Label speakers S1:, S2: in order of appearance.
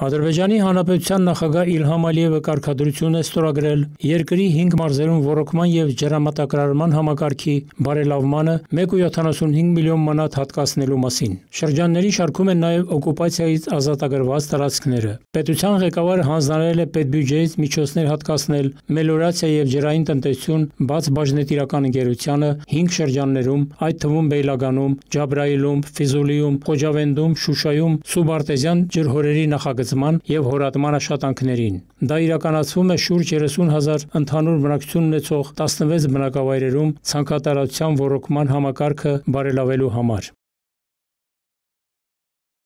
S1: Ադրբեջանի Հանրապետության նախագահ Իլհամ Ալիևը կարգադրություն է ստորագրել երկրի 5 մարզերում ռոռոկման եւ ջրամատակարարման համակարգի բարելավմանը 1.75 միլիոն մանատ հատկացնելու մասին։ Շրջանների շարքում են նաեւ օկուպացիայից ազատագրված տարածքները։ Պետության ղեկավարը հանձնարարել է պետբյուջեից միջոցներ հատկացնել մելորացիա եւ ջրային տնտեսություն բաց բաժնետիրական ընկերությանը 5 շրջաններում, այդ թվում Բեյլագանում, Ջաբրայիլում, Ֆիզուլիում, Խոջավենդում, Շուշայում, Սուբարտեզյան ջրհորերի նախագծի ստեղծման եւ հորատման աշխատանքներին։ Դա իրականացվում է շուրջ 30000 ընդհանուր բնակչություն ունեցող 16 բնակավայրերում ցանկատարածության ոռոգման համակարգը բարելավելու համար։